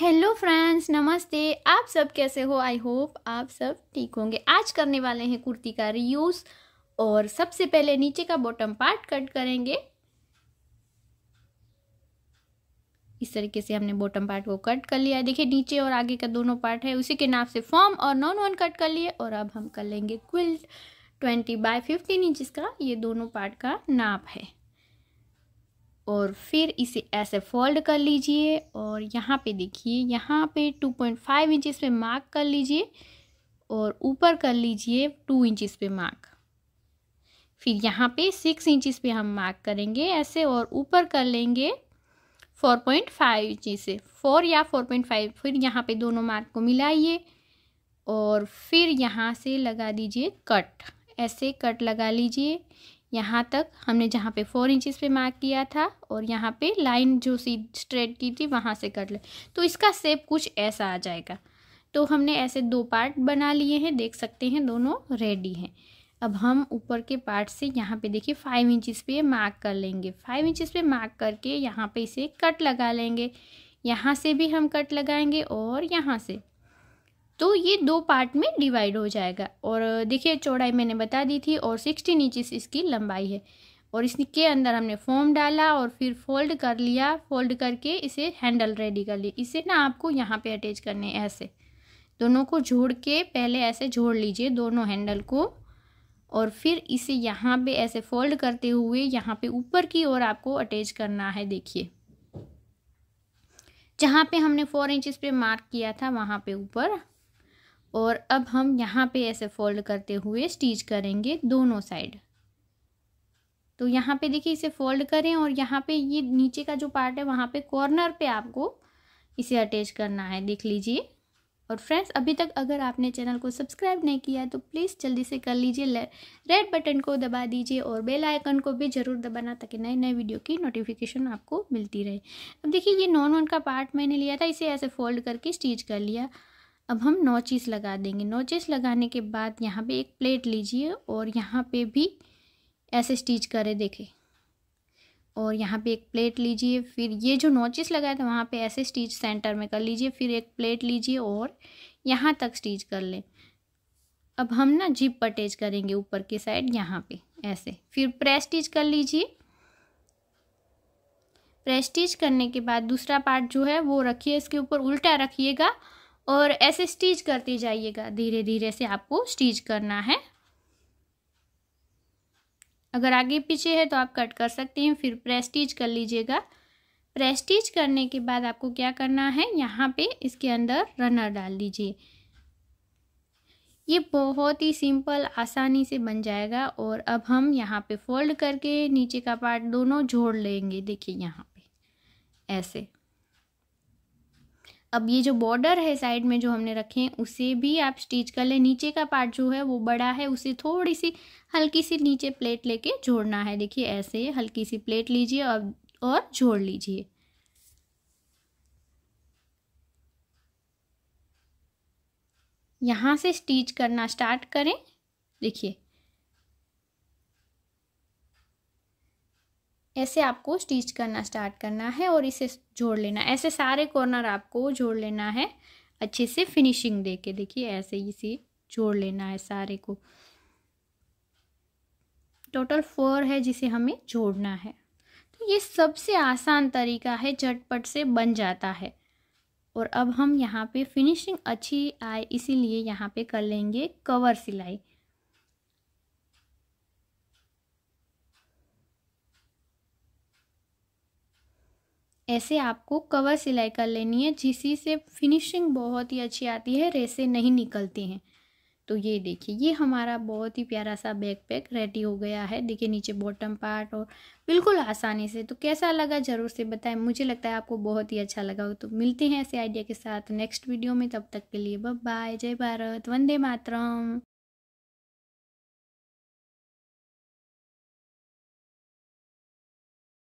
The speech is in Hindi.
हेलो फ्रेंड्स नमस्ते आप सब कैसे हो आई होप आप सब ठीक होंगे आज करने वाले हैं कुर्ती का रीयूज़ और सबसे पहले नीचे का बॉटम पार्ट कट करेंगे इस तरीके से हमने बॉटम पार्ट को कट कर लिया है देखिए नीचे और आगे का दोनों पार्ट है उसी के नाप से फॉर्म और नॉन वन कट कर लिए और अब हम कर लेंगे quilt twenty by fifteen inch का ये दोनों पार्ट का नाप है और फिर इसे ऐसे फोल्ड कर लीजिए और यहाँ पे देखिए यहाँ पे 2.5 पॉइंट इंचज़ पे मार्क कर लीजिए और ऊपर कर लीजिए 2 इंचिस पे मार्क फिर यहाँ पे 6 इंचिस पे हम मार्क करेंगे ऐसे और ऊपर कर लेंगे 4.5 पॉइंट इंच से 4 या 4.5 फिर यहाँ पे दोनों मार्क को मिलाइए और फिर यहाँ से लगा दीजिए कट ऐसे कट लगा लीजिए यहाँ तक हमने जहाँ पे फोर इंचज़ पे मार्क किया था और यहाँ पे लाइन जो सी स्ट्रेट की थी वहाँ से कर ले तो इसका सेप कुछ ऐसा आ जाएगा तो हमने ऐसे दो पार्ट बना लिए हैं देख सकते हैं दोनों रेडी हैं अब हम ऊपर के पार्ट से यहाँ पे देखिए फाइव इंचज़ पे मार्क कर लेंगे फाइव इंचज़ पे मार्क करके यहाँ पे इसे कट लगा लेंगे यहाँ से भी हम कट लगाएंगे और यहाँ से तो ये दो पार्ट में डिवाइड हो जाएगा और देखिए चौड़ाई मैंने बता दी थी और सिक्सटीन इंचिस इसकी लंबाई है और इसके अंदर हमने फॉर्म डाला और फिर फोल्ड कर लिया फोल्ड करके इसे हैंडल रेडी कर लिया इसे ना आपको यहाँ पे अटैच करने ऐसे दोनों को जोड़ के पहले ऐसे जोड़ लीजिए दोनों हैंडल को और फिर इसे यहाँ पे ऐसे फोल्ड करते हुए यहाँ पे ऊपर की ओर आपको अटैच करना है देखिए जहाँ पे हमने फोर इंचज़ पे मार्क किया था वहाँ पे ऊपर और अब हम यहाँ पे ऐसे फोल्ड करते हुए स्टिच करेंगे दोनों साइड तो यहाँ पे देखिए इसे फोल्ड करें और यहाँ पे ये नीचे का जो पार्ट है वहाँ पे कॉर्नर पे आपको इसे अटैच करना है देख लीजिए और फ्रेंड्स अभी तक अगर आपने चैनल को सब्सक्राइब नहीं किया है तो प्लीज़ जल्दी से कर लीजिए रेड बटन को दबा दीजिए और बेल आइकन को भी ज़रूर दबाना ताकि नए नए वीडियो की नोटिफिकेशन आपको मिलती रहे अब देखिए ये नॉन वन का पार्ट मैंने लिया था इसे ऐसे फोल्ड करके स्टिच कर लिया अब हम नोचिस लगा देंगे नोचिस लगाने के बाद यहाँ पे एक प्लेट लीजिए और यहाँ पे भी ऐसे स्टिच करें देखें और यहाँ पे एक प्लेट लीजिए फिर ये जो नोचिस लगाए थे वहाँ पे ऐसे स्टिच सेंटर में कर लीजिए फिर एक प्लेट लीजिए और यहाँ तक स्टिच कर लें अब हम ना जिप अटैच करेंगे ऊपर की साइड यहाँ पे ऐसे फिर प्रेस स्टिच कर लीजिए प्रेस स्टिच करने के बाद दूसरा पार्ट जो है वो रखिए इसके ऊपर उल्टा रखिएगा और ऐसे स्टिच करते जाइएगा धीरे धीरे से आपको स्टिच करना है अगर आगे पीछे है तो आप कट कर सकते हैं फिर प्रेस स्टिच कर लीजिएगा प्रेस स्टिच करने के बाद आपको क्या करना है यहाँ पे इसके अंदर रनर डाल दीजिए ये बहुत ही सिंपल आसानी से बन जाएगा और अब हम यहाँ पे फोल्ड करके नीचे का पार्ट दोनों जोड़ लेंगे देखिए यहाँ पे ऐसे अब ये जो बॉर्डर है साइड में जो हमने रखे हैं उसे भी आप स्टिच कर लें नीचे का पार्ट जो है वो बड़ा है उसे थोड़ी सी हल्की सी नीचे प्लेट लेके जोड़ना है देखिए ऐसे हल्की सी प्लेट लीजिए और और जोड़ लीजिए यहाँ से स्टिच करना स्टार्ट करें देखिए ऐसे आपको स्टिच करना स्टार्ट करना है और इसे जोड़ लेना ऐसे सारे कॉर्नर आपको जोड़ लेना है अच्छे से फिनिशिंग दे के देखिए ऐसे इसे जोड़ लेना है सारे को टोटल फोर है जिसे हमें जोड़ना है तो ये सबसे आसान तरीका है झटपट से बन जाता है और अब हम यहाँ पे फिनिशिंग अच्छी आए इसीलिए यहाँ पे कर लेंगे कवर सिलाई ऐसे आपको कवर सिलाई कर लेनी है जिसी से फिनिशिंग बहुत ही अच्छी आती है रेसे नहीं निकलते हैं तो ये देखिए ये हमारा बहुत ही प्यारा सा बैक पैक रेडी हो गया है देखिए नीचे बॉटम पार्ट और बिल्कुल आसानी से तो कैसा लगा ज़रूर से बताएं मुझे लगता है आपको बहुत ही अच्छा लगा तो मिलते हैं ऐसे आइडिया के साथ नेक्स्ट वीडियो में तब तक के लिए बाय जय भारत वंदे मातरम